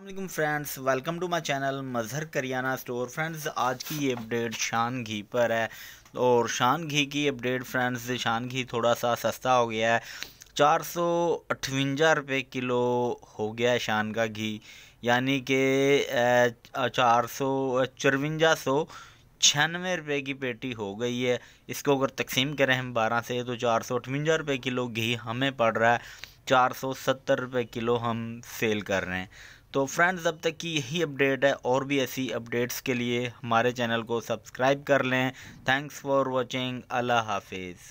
अल्लाम friends welcome to my channel Mazhar Kariyana store friends आज की ये अपडेट शान घी पर है और शान घी की अपडेट फ्रेंड्स शान घी थोड़ा सा सस्ता हो गया है चार सौ अठवंजा रुपये किलो हो गया है शान का घी यानी कि चार सौ चरवंजा सौ छियानवे रुपये की पेटी हो गई है इसको अगर तकसीम करें हम बारह से तो चार सौ अठवंजा रुपये किलो घी हमें पड़ रहा है चार सौ सत्तर रुपये किलो हम सेल कर रहे हैं तो फ्रेंड्स अब तक की यही अपडेट है और भी ऐसी अपडेट्स के लिए हमारे चैनल को सब्सक्राइब कर लें थैंक्स फॉर वॉचिंग अल्लाह हाफिज़